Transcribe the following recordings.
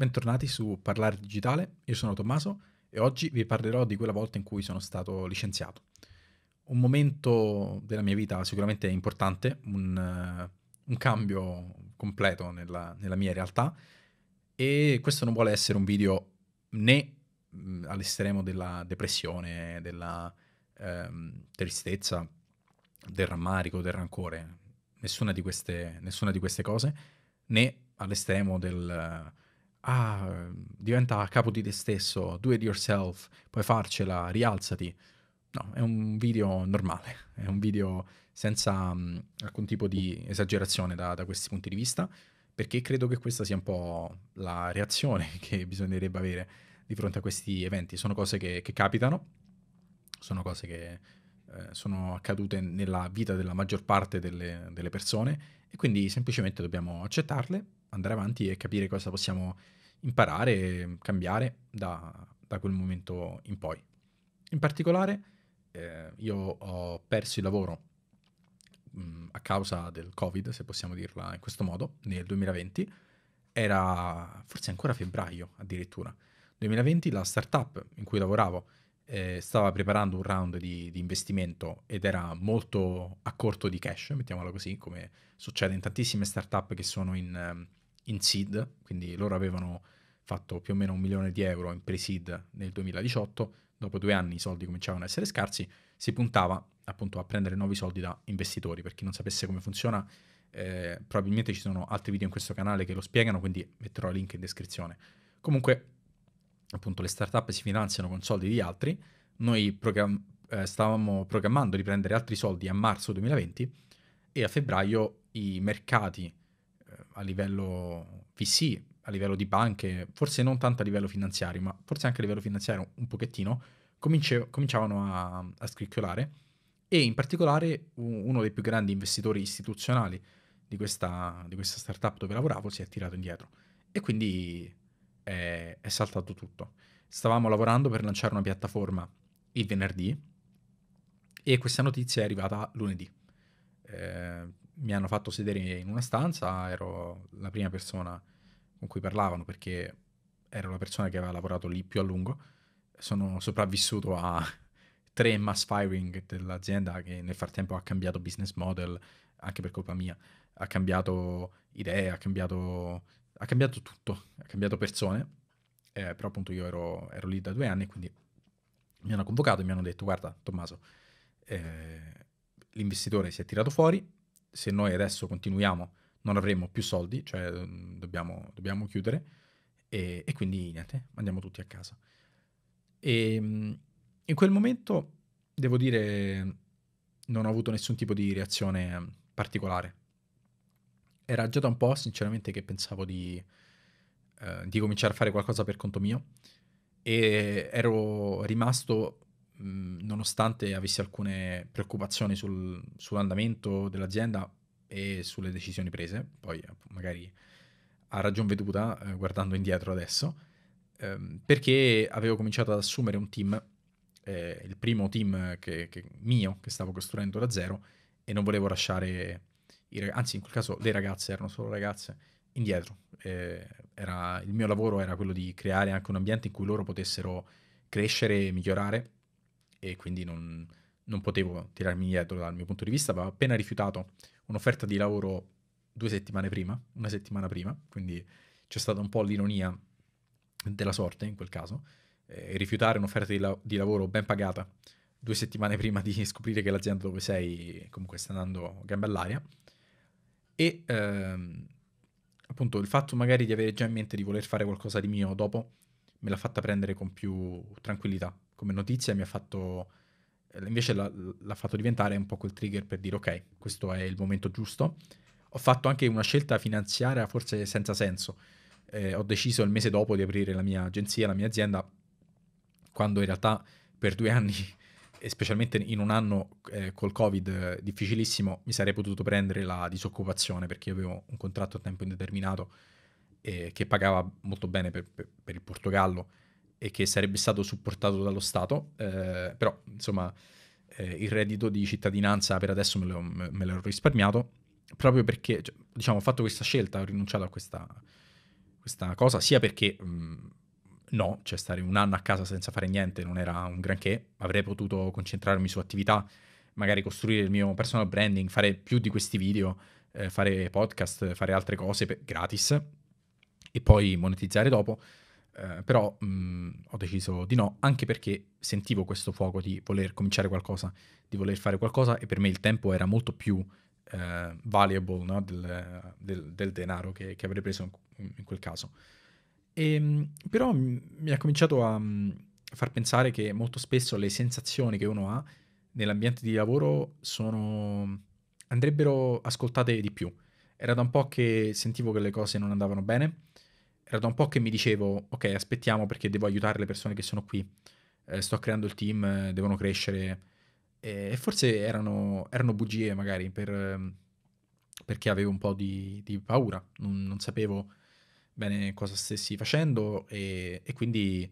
Bentornati su Parlare Digitale, io sono Tommaso e oggi vi parlerò di quella volta in cui sono stato licenziato. Un momento della mia vita sicuramente importante, un, eh, un cambio completo nella, nella, mia realtà e questo non vuole essere un video né mm, all'estremo della depressione, della ehm, tristezza, del rammarico, del rancore, nessuna di queste, nessuna di queste cose, né all'estremo del ah, ehm, diventa capo di te stesso, do it yourself, puoi farcela, rialzati. No, è un video normale, è un video senza mh, mm, alcun tipo di esagerazione da, da, questi punti di vista, perché credo che questa sia un po' la reazione che bisognerebbe avere di fronte a questi eventi. Sono cose che, che capitano, sono cose che eh, sono accadute nella vita della maggior parte delle, delle persone e quindi semplicemente dobbiamo accettarle, andare avanti e capire cosa possiamo fare imparare e cambiare da, da, quel momento in poi. In particolare, eh, io ho perso il lavoro mh, mm, a causa del Covid, se possiamo dirla in questo modo, nel 2020. Era forse ancora febbraio addirittura. 2020 la startup in cui lavoravo eh, stava preparando un round di, di, investimento ed era molto a corto di cash, mettiamola così, come succede in tantissime startup che sono in, in seed, quindi loro avevano fatto più o meno un milione di euro in pre-seed nel 2018, dopo due anni i soldi cominciavano a essere scarsi, si puntava appunto a prendere nuovi soldi da investitori. Per chi non sapesse come funziona, eh, probabilmente ci sono altri video in questo canale che lo spiegano, quindi metterò il link in descrizione. Comunque, appunto, le startup si finanziano con soldi di altri. Noi program- eh, stavamo programmando di prendere altri soldi a marzo 2020 e a febbraio i mercati eh, a livello VC a livello di banche, forse non tanto a livello finanziario, ma forse anche a livello finanziario un pochettino, cominciavano a, a scricchiolare e in particolare uno dei più grandi investitori istituzionali di questa, di questa startup dove lavoravo si è tirato indietro e quindi è, è saltato tutto. Stavamo lavorando per lanciare una piattaforma il venerdì e questa notizia è arrivata lunedì. Eh, mi hanno fatto sedere in una stanza, ero la prima persona con cui parlavano, perché era la persona che aveva lavorato lì più a lungo, sono sopravvissuto a tre mass firing dell'azienda che nel frattempo ha cambiato business model, anche per colpa mia, ha cambiato idee, ha cambiato, ha cambiato tutto, ha cambiato persone, eh, però appunto io ero, ero, lì da due anni, quindi mi hanno convocato e mi hanno detto guarda Tommaso, eh, l'investitore si è tirato fuori, se noi adesso continuiamo non avremo più soldi, cioè mm, dobbiamo, dobbiamo chiudere e, e quindi niente, andiamo tutti a casa. E ehm, in quel momento, devo dire, non ho avuto nessun tipo di reazione particolare. Era già da un po', sinceramente, che pensavo di, eh, di cominciare a fare qualcosa per conto mio e ero rimasto, mh, mm, nonostante avessi alcune preoccupazioni sul, sull'andamento dell'azienda, e sulle decisioni prese, poi magari a ragion veduta, eh, guardando indietro adesso, ehm, perché avevo cominciato ad assumere un team, eh, il primo team che, che mio che stavo costruendo da zero e non volevo lasciare, rag- anzi in quel caso le ragazze erano solo ragazze, indietro. Eh, era, il mio lavoro era quello di creare anche un ambiente in cui loro potessero crescere e migliorare e quindi non, non potevo tirarmi indietro dal mio punto di vista, avevo appena rifiutato un'offerta di lavoro due settimane prima, una settimana prima, quindi c'è stata un po' l'ironia della sorte in quel caso, eh, rifiutare un'offerta di, la- di, lavoro ben pagata due settimane prima di scoprire che l'azienda dove sei comunque sta andando gambe all'aria e ehm, appunto il fatto magari di avere già in mente di voler fare qualcosa di mio dopo me l'ha fatta prendere con più tranquillità come notizia mi ha fatto eh, invece l'ha, l'ha fatto diventare un po' quel trigger per dire ok, questo è il momento giusto. Ho fatto anche una scelta finanziaria forse senza senso. Eh, ho deciso il mese dopo di aprire la mia agenzia, la mia azienda, quando in realtà per due anni, specialmente in un anno eh, col Covid eh, difficilissimo, mi sarei potuto prendere la disoccupazione perché avevo un contratto a tempo indeterminato eh, che pagava molto bene per, per, per il Portogallo e che sarebbe stato supportato dallo Stato, eh, però insomma eh, il reddito di cittadinanza per adesso me l'ho risparmiato, proprio perché cioè, diciamo, ho fatto questa scelta, ho rinunciato a questa, questa cosa, sia perché mh, mm, no, cioè stare un anno a casa senza fare niente non era un granché, avrei potuto concentrarmi su attività, magari costruire il mio personal branding, fare più di questi video, eh, fare podcast, fare altre cose per, gratis e poi monetizzare dopo eh, però mh, mm, ho deciso di no, anche perché sentivo questo fuoco di voler cominciare qualcosa, di voler fare qualcosa e per me il tempo era molto più uh, valuable no? del, del, del, denaro che, che, avrei preso in, in quel caso. E, ehm, però mi ha cominciato a mm, far pensare che molto spesso le sensazioni che uno ha nell'ambiente di lavoro sono... andrebbero ascoltate di più. Era da un po' che sentivo che le cose non andavano bene era da un po' che mi dicevo, ok, aspettiamo perché devo aiutare le persone che sono qui, eh, sto creando il team, eh, devono crescere. E forse erano, erano bugie magari per, ehm, perché avevo un po' di, di paura, non, non, sapevo bene cosa stessi facendo e, e quindi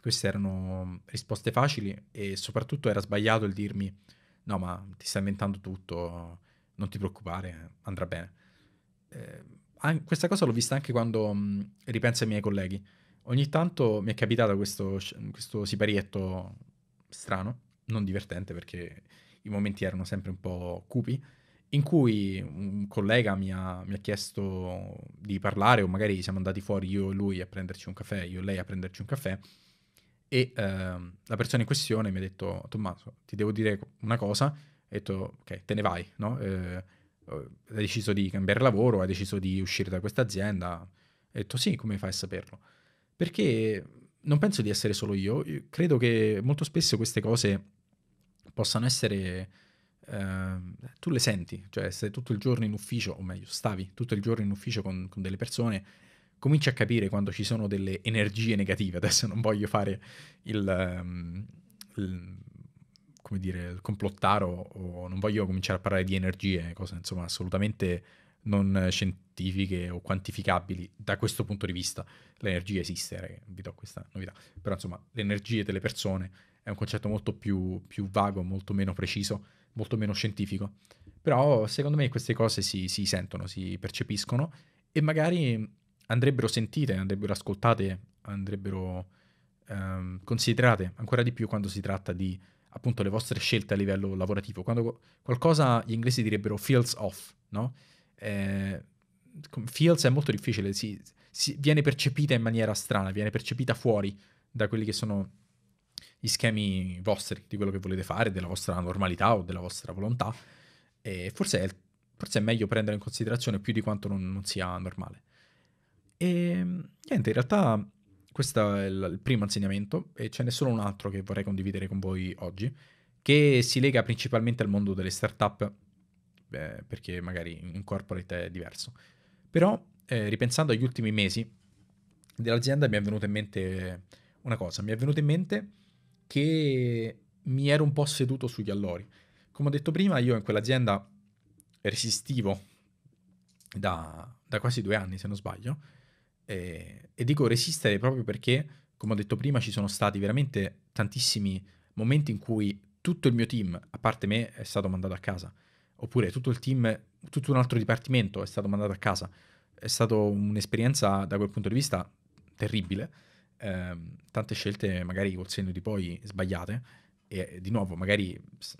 queste erano risposte facili e soprattutto era sbagliato il dirmi no ma ti stai inventando tutto, non ti preoccupare, andrà bene. Eh, questa cosa l'ho vista anche quando mh, mm, ripenso ai miei colleghi. Ogni tanto mi è capitato questo, questo siparietto strano, non divertente perché i momenti erano sempre un po' cupi, in cui un collega mi ha, mi ha, chiesto di parlare o magari siamo andati fuori io e lui a prenderci un caffè, io e lei a prenderci un caffè e eh, la persona in questione mi ha detto Tommaso ti devo dire una cosa, ho detto ok te ne vai, no? Eh, eh, ha deciso di cambiare lavoro, ha deciso di uscire da questa azienda. Ha detto sì, come fai a saperlo? Perché non penso di essere solo io, io credo che molto spesso queste cose possano essere... Eh, tu le senti, cioè se tutto il giorno in ufficio, o meglio, stavi tutto il giorno in ufficio con, con delle persone, cominci a capire quando ci sono delle energie negative. Adesso non voglio fare il, um, il come dire, complottare complottaro o non voglio cominciare a parlare di energie, cose insomma assolutamente non scientifiche o quantificabili da questo punto di vista. L'energia esiste, vi do questa novità. Però insomma, le energie delle persone è un concetto molto più, più vago, molto meno preciso, molto meno scientifico. Però secondo me queste cose si, si sentono, si percepiscono e magari andrebbero sentite, andrebbero ascoltate, andrebbero ehm, considerate ancora di più quando si tratta di appunto le vostre scelte a livello lavorativo. Quando qualcosa gli inglesi direbbero feels off, no? Eh, feels è molto difficile, si, si, viene percepita in maniera strana, viene percepita fuori da quelli che sono gli schemi vostri, di quello che volete fare, della vostra normalità o della vostra volontà. E forse è, forse è meglio prendere in considerazione più di quanto non, non sia normale. E ehm, niente, in realtà questo è il, il primo insegnamento e ce n'è solo un altro che vorrei condividere con voi oggi, che si lega principalmente al mondo delle startup, eh, perché magari in corporate è diverso. Però eh, ripensando agli ultimi mesi dell'azienda mi è venuta in mente una cosa, mi è venuta in mente che mi ero un po' seduto sugli allori. Come ho detto prima, io in quell'azienda resistivo da, da quasi due anni, se non sbaglio, eh, e dico resistere proprio perché, come ho detto prima, ci sono stati veramente tantissimi momenti in cui tutto il mio team, a parte me, è stato mandato a casa. Oppure tutto il team, tutto un altro dipartimento è stato mandato a casa. È stata un'esperienza da quel punto di vista terribile. Eh, tante scelte magari col segno di poi sbagliate. E di nuovo, magari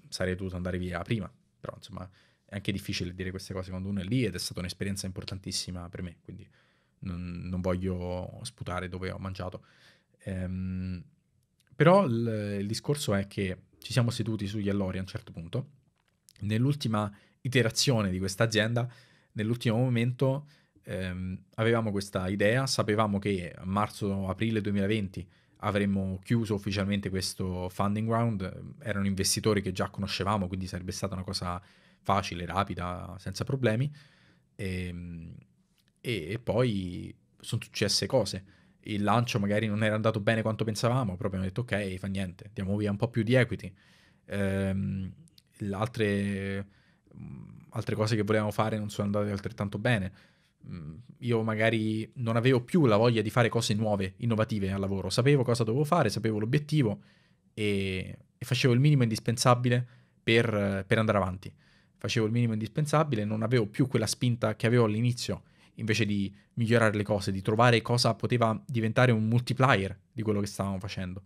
sarei dovuto andare via prima. Però insomma, è anche difficile dire queste cose quando uno è lì ed è stata un'esperienza importantissima per me. Quindi non, non voglio sputare dove ho mangiato. Ehm, però il, il discorso è che ci siamo seduti sugli allori a un certo punto. Nell'ultima iterazione di questa azienda, nell'ultimo momento, ehm, avevamo questa idea, sapevamo che a marzo-aprile 2020 avremmo chiuso ufficialmente questo funding round, erano investitori che già conoscevamo, quindi sarebbe stata una cosa facile, rapida, senza problemi. E, ehm, e poi sono successe cose. Il lancio magari non era andato bene quanto pensavamo, proprio abbiamo detto ok, fa niente, diamo via un po' più di equity. Ehm, altre, mm, altre cose che volevamo fare non sono andate altrettanto bene. Mm, io magari non avevo più la voglia di fare cose nuove, innovative al lavoro, sapevo cosa dovevo fare, sapevo l'obiettivo e, e facevo il minimo indispensabile per, per andare avanti facevo il minimo indispensabile, non avevo più quella spinta che avevo all'inizio invece di migliorare le cose, di trovare cosa poteva diventare un multiplier di quello che stavamo facendo.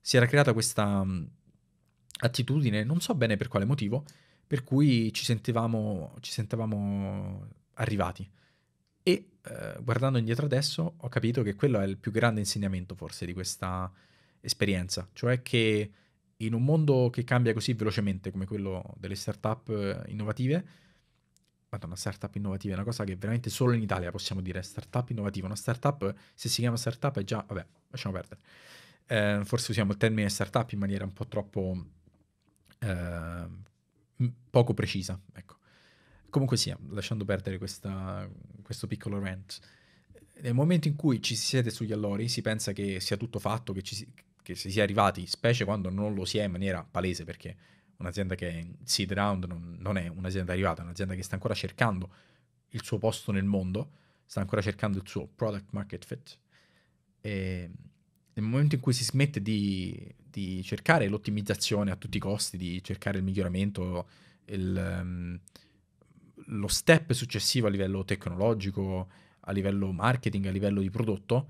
Si era creata questa mm, attitudine, non so bene per quale motivo, per cui ci sentivamo, ci sentivamo arrivati. E eh, guardando indietro adesso ho capito che quello è il più grande insegnamento forse di questa esperienza, cioè che in un mondo che cambia così velocemente come quello delle start-up eh, innovative, una startup innovativa è una cosa che veramente solo in Italia possiamo dire startup innovativa. Una startup, se si chiama startup, è già. Vabbè, lasciamo perdere. Eh, forse usiamo il termine startup in maniera un po' troppo. Eh, poco precisa. Ecco. Comunque sia, lasciando perdere questa, questo piccolo rant. Nel momento in cui ci si siede sugli allori, si pensa che sia tutto fatto, che, ci si, che si sia arrivati, specie quando non lo si è in maniera palese, perché un'azienda che è in seed round, non, non è un'azienda arrivata, è un'azienda che sta ancora cercando il suo posto nel mondo, sta ancora cercando il suo product market fit. E nel momento in cui si smette di, di cercare l'ottimizzazione a tutti i costi, di cercare il miglioramento, il, um, lo step successivo a livello tecnologico, a livello marketing, a livello di prodotto,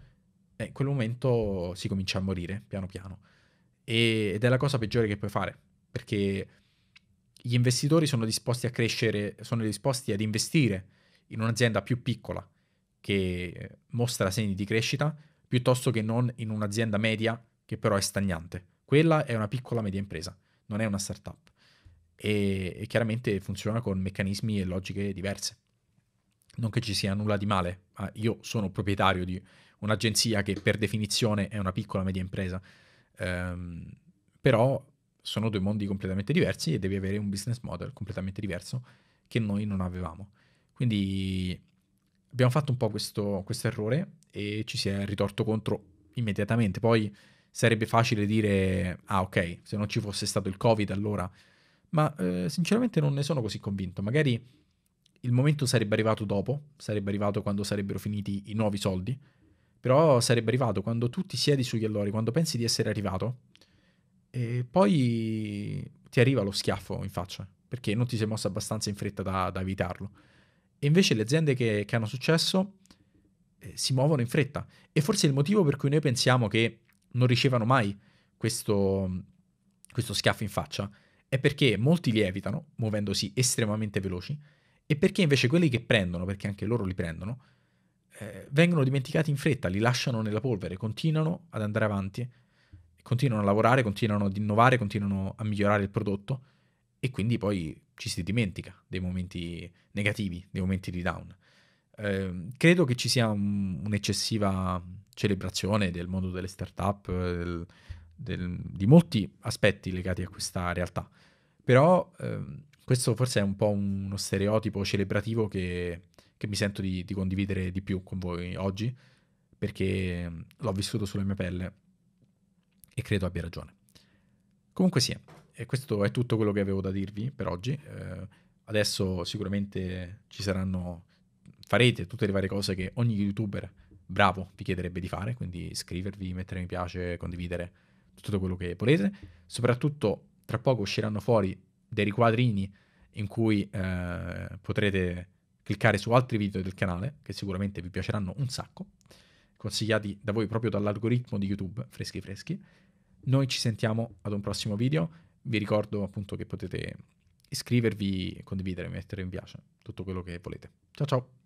eh, in quel momento si comincia a morire piano piano. E, ed è la cosa peggiore che puoi fare perché gli investitori sono disposti a crescere, sono disposti ad investire in un'azienda più piccola che mostra segni di crescita piuttosto che non in un'azienda media che però è stagnante. Quella è una piccola media impresa, non è una startup e, e chiaramente funziona con meccanismi e logiche diverse. Non che ci sia nulla di male, ma io sono proprietario di un'agenzia che per definizione è una piccola media impresa, ehm, però sono due mondi completamente diversi e devi avere un business model completamente diverso che noi non avevamo. Quindi abbiamo fatto un po' questo, questo errore e ci si è ritorto contro immediatamente. Poi sarebbe facile dire, ah ok, se non ci fosse stato il Covid allora, ma eh, sinceramente non ne sono così convinto. Magari il momento sarebbe arrivato dopo, sarebbe arrivato quando sarebbero finiti i nuovi soldi, però sarebbe arrivato quando tu ti siedi sugli allori, quando pensi di essere arrivato e poi ti arriva lo schiaffo in faccia, perché non ti sei mosso abbastanza in fretta da, da evitarlo. E invece le aziende che, che hanno successo eh, si muovono in fretta. E forse il motivo per cui noi pensiamo che non ricevano mai questo, questo schiaffo in faccia è perché molti li evitano, muovendosi estremamente veloci, e perché invece quelli che prendono, perché anche loro li prendono, eh, vengono dimenticati in fretta, li lasciano nella polvere, continuano ad andare avanti continuano a lavorare, continuano ad innovare, continuano a migliorare il prodotto e quindi poi ci si dimentica dei momenti negativi, dei momenti di down. Eh, credo che ci sia un, un'eccessiva celebrazione del mondo delle start-up, del, del, di molti aspetti legati a questa realtà. Però ehm, questo forse è un po' uno stereotipo celebrativo che, che mi sento di, di condividere di più con voi oggi, perché ehm, l'ho vissuto sulla mia pelle e credo abbia ragione. Comunque sì, e questo è tutto quello che avevo da dirvi per oggi. Eh, adesso sicuramente ci saranno, farete tutte le varie cose che ogni youtuber bravo vi chiederebbe di fare, quindi iscrivervi, mettere mi piace, condividere tutto quello che volete. Soprattutto tra poco usciranno fuori dei riquadrini in cui eh, potrete cliccare su altri video del canale che sicuramente vi piaceranno un sacco, consigliati da voi proprio dall'algoritmo di YouTube, freschi freschi. Noi ci sentiamo ad un prossimo video. Vi ricordo appunto che potete iscrivervi, condividere, mettere in piace, tutto quello che volete. Ciao ciao!